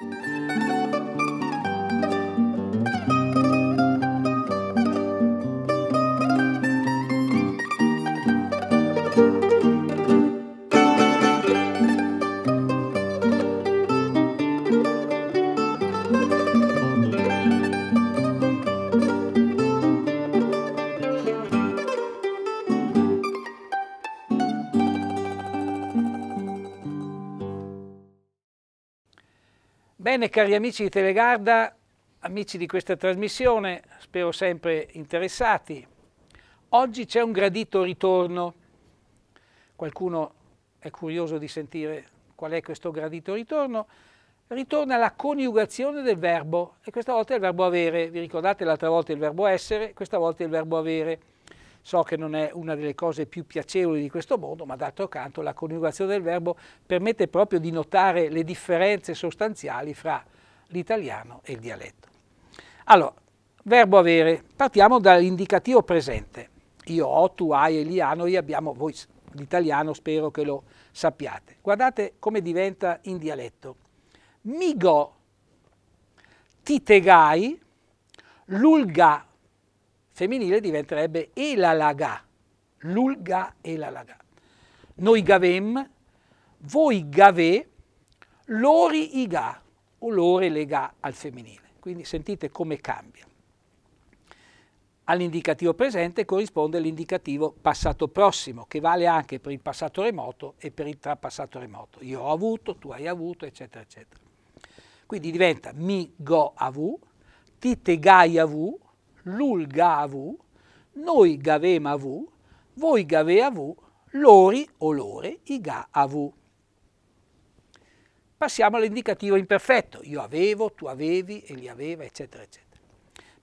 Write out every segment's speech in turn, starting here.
Thank you. Bene cari amici di Telegarda, amici di questa trasmissione, spero sempre interessati, oggi c'è un gradito ritorno. Qualcuno è curioso di sentire qual è questo gradito ritorno? Ritorna la coniugazione del verbo e questa volta è il verbo avere. Vi ricordate l'altra volta il verbo essere, questa volta è il verbo avere. So che non è una delle cose più piacevoli di questo mondo, ma d'altro canto la coniugazione del verbo permette proprio di notare le differenze sostanziali fra l'italiano e il dialetto. Allora, verbo avere. Partiamo dall'indicativo presente. Io ho, tu hai, e li Eliano, io abbiamo, voi l'italiano spero che lo sappiate. Guardate come diventa in dialetto. Migo titegai, lulga femminile diventerebbe elalaga, lulga elalaga. Noi gavem, voi gave, lori iga, o lore lega al femminile. Quindi sentite come cambia. All'indicativo presente corrisponde l'indicativo passato prossimo, che vale anche per il passato remoto e per il trapassato remoto. Io ho avuto, tu hai avuto, eccetera, eccetera. Quindi diventa mi go avu, ti te gai avu, l'ul gavu, noi gavem avu, voi gaveavu, lori o lore i ga avu. Passiamo all'indicativo imperfetto. Io avevo, tu avevi, egli aveva, eccetera, eccetera.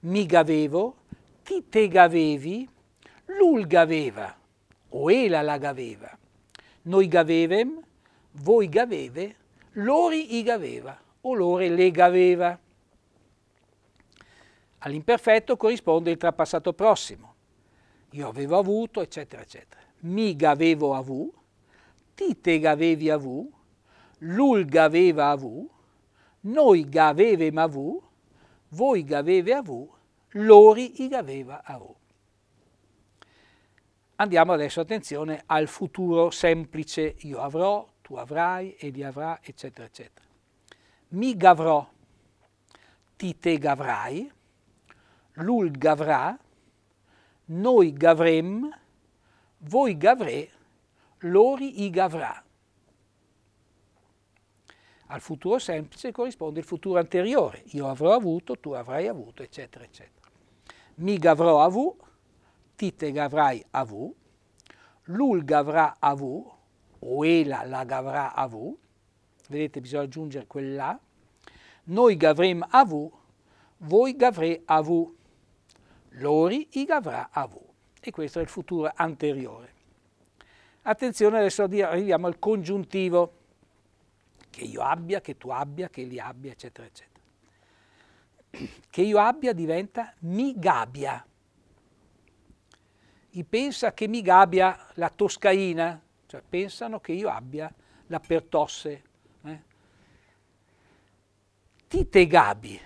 Mi gavevo, ti te gavevi, l'ul gaveva, o ela la gaveva. Noi gavevem, voi gaveve, lori i gaveva, o lore le gaveva. All'imperfetto corrisponde il trapassato prossimo. Io avevo avuto, eccetera, eccetera. Miga avevo avu, titega avevi avu, l'ulga aveva avu, noi gavevem avu, voi gaveve avu, lori i gaveva avu. Andiamo adesso, attenzione, al futuro semplice. Io avrò, tu avrai, egli avrà, eccetera, eccetera. Mi gavrò, ti te gavrai, lul gavrà, noi gavrem, voi gavrè, lori i gavrà. Al futuro semplice corrisponde il futuro anteriore. Io avrò avuto, tu avrai avuto, eccetera, eccetera. Mi gavrò avu, ti te gavrai a vu, l'ul gavrà a vu, o ela la gavrà a vu. vedete bisogna aggiungere quella, noi gavrem a vu, voi gavrè vu lori ig avrà avù. E questo è il futuro anteriore. Attenzione, adesso arriviamo al congiuntivo, che io abbia, che tu abbia, che li abbia, eccetera, eccetera. Che io abbia diventa mi gabbia. I pensa che mi gabbia la toscaina, cioè pensano che io abbia la pertosse. Eh? te gabi,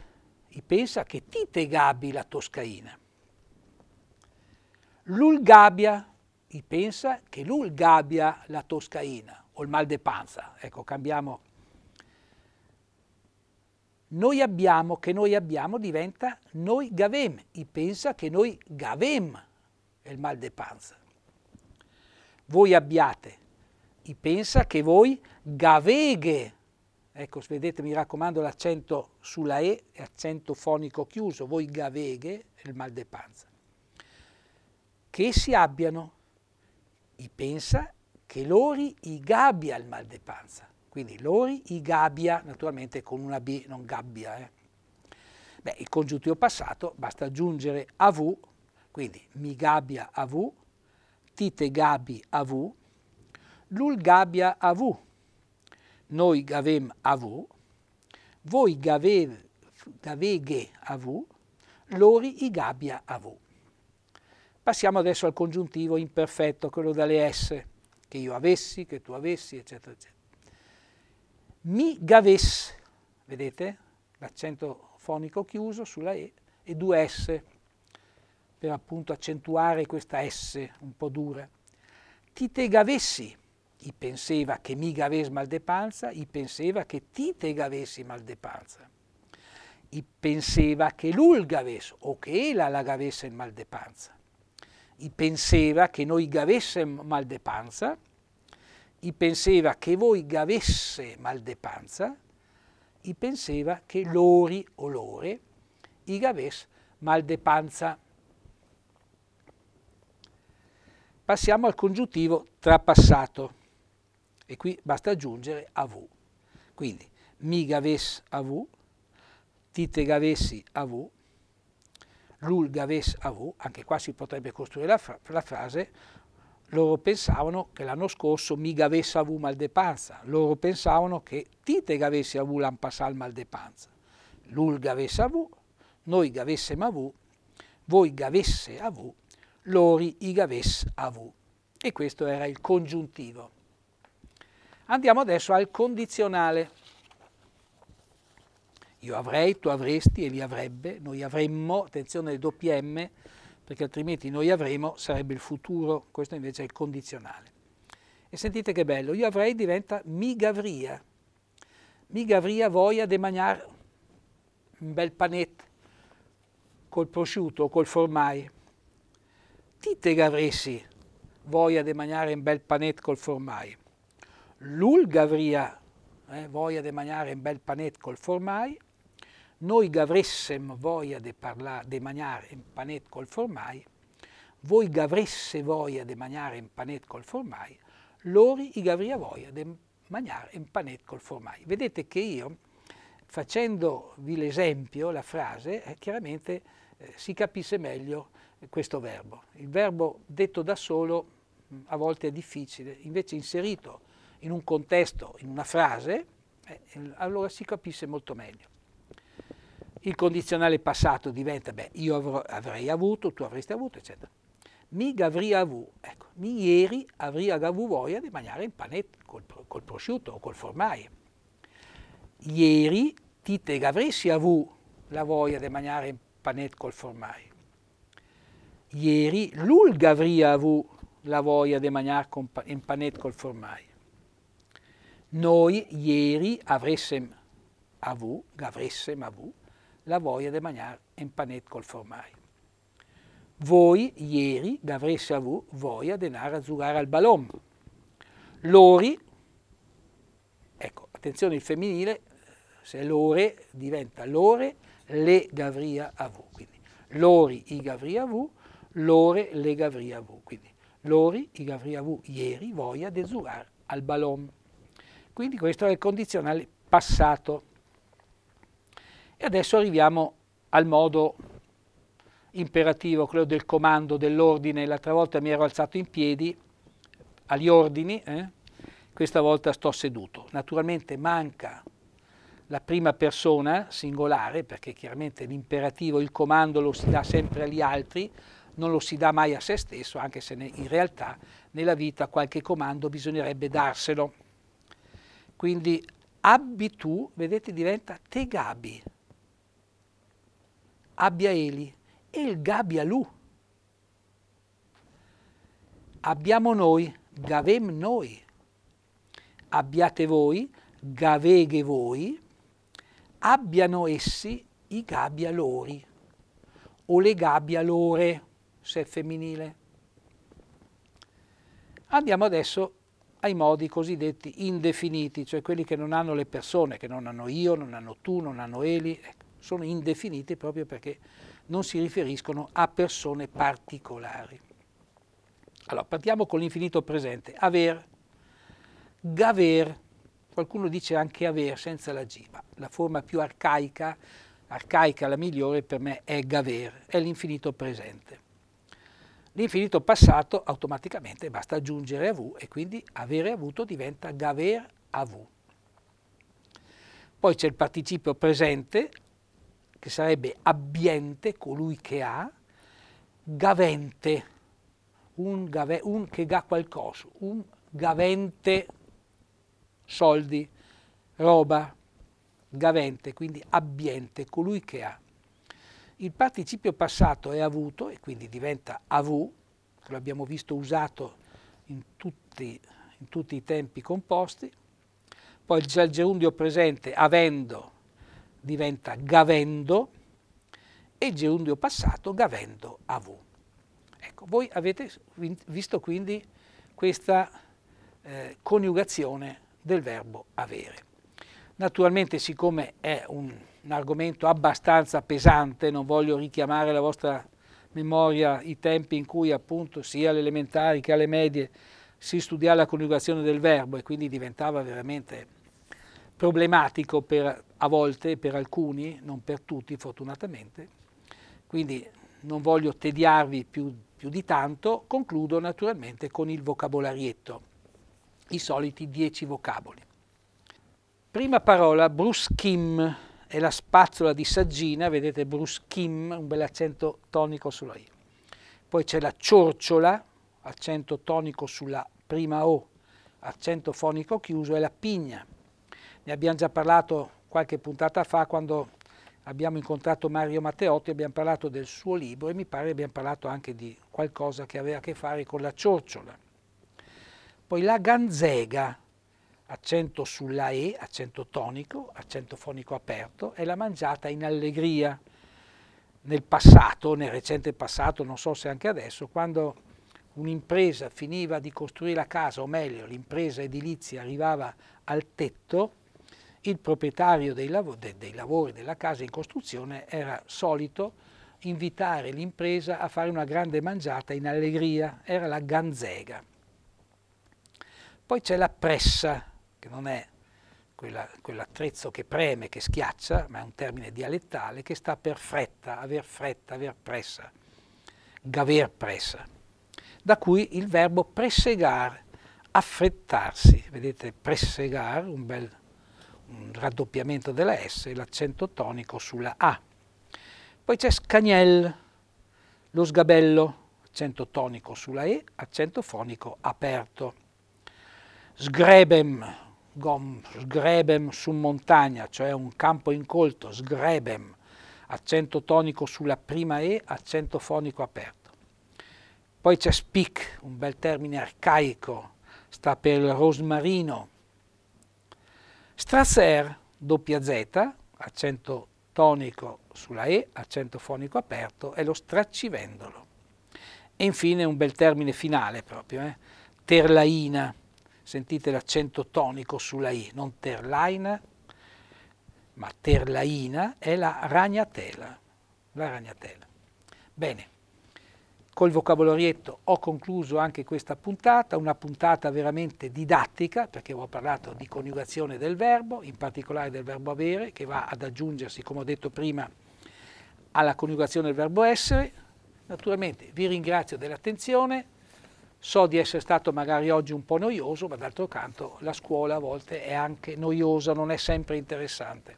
I pensa che ti te gabi la toscaina l'ulgabia, e pensa che l'ulgabia la toscaina o il mal de panza, ecco cambiamo. Noi abbiamo, che noi abbiamo diventa noi gavem, e pensa che noi gavem è il mal de panza. Voi abbiate, e pensa che voi gaveghe, ecco vedete mi raccomando l'accento sulla E, è accento fonico chiuso, voi gaveghe è il mal de panza che essi abbiano. I pensa che lori i gabbia il mal de panza. Quindi lori i gabbia, naturalmente con una B, non gabbia. Eh. Beh, il congiuntivo passato basta aggiungere av, quindi mi gabbia av, tite gabi av, lul gabbia av, noi gavem av, voi gaveghe av, lori i gabbia av. Passiamo adesso al congiuntivo imperfetto, quello dalle S, che io avessi, che tu avessi, eccetera, eccetera. Mi gavesse, vedete? L'accento fonico chiuso sulla E e due S, per appunto accentuare questa S un po' dura. Ti te gavessi, i penseva che mi gaves mal de panza, i penseva che ti te gavessi mal de panza. I penseva che lui gaves o che ella la gavesse il mal de panza pensava che noi gavessem mal de panza, e pensava che voi gavesse mal de panza, e pensava che lori o lore, i gaves mal de panza. Passiamo al congiuntivo trapassato e qui basta aggiungere av. Quindi mi gaves av, tite gavessi a av, l'ul l'ulgaves avu, anche qua si potrebbe costruire la, fra la frase, loro pensavano che l'anno scorso mi gavesse avu mal de panza, loro pensavano che ti tite gavesse avù l'ampassal mal de panza, l'ul gavesse avu, noi gavessem avù, voi gavesse avu, lori i gaves avu. E questo era il congiuntivo. Andiamo adesso al condizionale. Io avrei, tu avresti, e li avrebbe, noi avremmo, attenzione alle doppie M, perché altrimenti noi avremo sarebbe il futuro, questo invece è il condizionale. E sentite che bello, io avrei diventa mi gavria, mi gavria voglia de mangiare un bel panetto col prosciutto o col formaggio. Tite gavressi voglia de mangiare un bel panetto col formai. L'ul gavria eh, voglia de mangiare un bel panetto col formai noi gavressem voglia de, de mangiare in panet col formai, voi gavresse voglia de mangiare in panet col formai, lori i gavria voglia de mangiare in panet col formai. Vedete che io, facendovi l'esempio, la frase, eh, chiaramente eh, si capisce meglio questo verbo. Il verbo detto da solo a volte è difficile, invece inserito in un contesto, in una frase, eh, allora si capisce molto meglio. Il condizionale passato diventa, beh, io avrò, avrei avuto, tu avresti avuto, eccetera. Mi gavria avu, ecco, mi ieri avrei avuto voglia di mangiare il panetto col, col, prosciutto o col formaggio. Ieri ti te avresti avu la voglia di mangiare il panetto col formaggio. Ieri l'ulga avrei avuto la voglia di mangiare il panetto col formaggio. Noi ieri avressimo avu, avressimo avu, la voglia di mangiare un panetto col formaggio. Voi, ieri, avreste avuto voglia di andare a giocare al ballon. Lori, ecco, attenzione il femminile, se l'ore diventa l'ore, le gavria avù, quindi lori i gavria avù, l'ore le gavria avù, quindi lori i gavria avù ieri voglia di desurar al balon. Quindi questo è il condizionale passato. E adesso arriviamo al modo imperativo, quello del comando, dell'ordine. L'altra volta mi ero alzato in piedi, agli ordini, eh? questa volta sto seduto. Naturalmente manca la prima persona singolare, perché chiaramente l'imperativo, il comando lo si dà sempre agli altri, non lo si dà mai a se stesso, anche se in realtà nella vita qualche comando bisognerebbe darselo. Quindi abbi tu, vedete, diventa te gabi, abbia Eli e il Ga Lu. Abbiamo noi, Gavem noi. Abbiate voi, Gaveghe voi. Abbiano essi i gabbia lori o le gabbia lore, se è femminile. Andiamo adesso ai modi cosiddetti indefiniti, cioè quelli che non hanno le persone, che non hanno io, non hanno tu, non hanno Eli. Ecco sono indefinite proprio perché non si riferiscono a persone particolari. Allora, partiamo con l'infinito presente. Aver, gaver, qualcuno dice anche aver senza la G, ma la forma più arcaica, arcaica la migliore per me è gaver, è l'infinito presente. L'infinito passato automaticamente basta aggiungere a V e quindi avere avuto diventa gaver av. Poi c'è il participio presente, che sarebbe abbiente, colui che ha, gavente, un, gave, un che ga qualcosa, un gavente soldi, roba, gavente, quindi abbiente, colui che ha. Il participio passato è avuto e quindi diventa avu, che lo abbiamo visto usato in tutti, in tutti i tempi composti, poi il gerundio presente avendo diventa Gavendo e gerundio passato Gavendo AV. Ecco, voi avete visto quindi questa eh, coniugazione del verbo avere. Naturalmente, siccome è un, un, argomento abbastanza pesante, non voglio richiamare la vostra memoria i tempi in cui appunto sia alle elementari che alle medie si studiava la coniugazione del verbo e quindi diventava veramente problematico per, a volte per alcuni, non per tutti fortunatamente, quindi non voglio tediarvi più, più di tanto, concludo naturalmente con il vocabolarietto, i soliti dieci vocaboli. Prima parola, Bruce Kim, è la spazzola di saggina, vedete Bruce Kim, un bel accento tonico sulla I. Poi c'è la ciorciola, accento tonico sulla prima O, accento fonico chiuso, e la pigna, ne abbiamo già parlato qualche puntata fa quando abbiamo incontrato Mario Matteotti, abbiamo parlato del suo libro e mi pare abbiamo parlato anche di qualcosa che aveva a che fare con la ciocciola. Poi la ganzega, accento sulla E, accento tonico, accento fonico aperto, è la mangiata in allegria. Nel passato, nel recente passato, non so se anche adesso, quando un'impresa finiva di costruire la casa, o meglio, l'impresa edilizia arrivava al tetto, il proprietario dei, lav de dei lavori della casa in costruzione era solito invitare l'impresa a fare una grande mangiata in allegria, era la ganzega. Poi c'è la pressa, che non è quell'attrezzo quell che preme, che schiaccia, ma è un termine dialettale, che sta per fretta, aver fretta, aver pressa, gaver pressa. Da cui il verbo pressegar, affrettarsi. Vedete, pressegar, un bel raddoppiamento della S, l'accento tonico sulla A. Poi c'è Scagnel, lo sgabello, accento tonico sulla E, accento fonico aperto. Sgrebem, gom, sgrebem su montagna, cioè un campo incolto, sgrebem, accento tonico sulla prima E, accento fonico aperto. Poi c'è speak, un bel termine arcaico, sta per il rosmarino, Strasser, doppia Z, accento tonico sulla E, accento fonico aperto, è lo straccivendolo. E infine un bel termine finale proprio, eh? terlaina, sentite l'accento tonico sulla I, non terlaina, ma terlaina è la ragnatela, la ragnatela. Bene, Col vocabolarietto ho concluso anche questa puntata, una puntata veramente didattica perché ho parlato di coniugazione del verbo, in particolare del verbo avere che va ad aggiungersi, come ho detto prima, alla coniugazione del verbo essere. Naturalmente vi ringrazio dell'attenzione, so di essere stato magari oggi un po' noioso, ma d'altro canto la scuola a volte è anche noiosa, non è sempre interessante.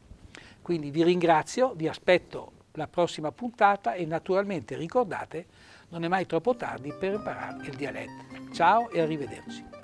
Quindi vi ringrazio, vi aspetto la prossima puntata e naturalmente ricordate, non è mai troppo tardi per imparare il dialetto. Ciao e arrivederci.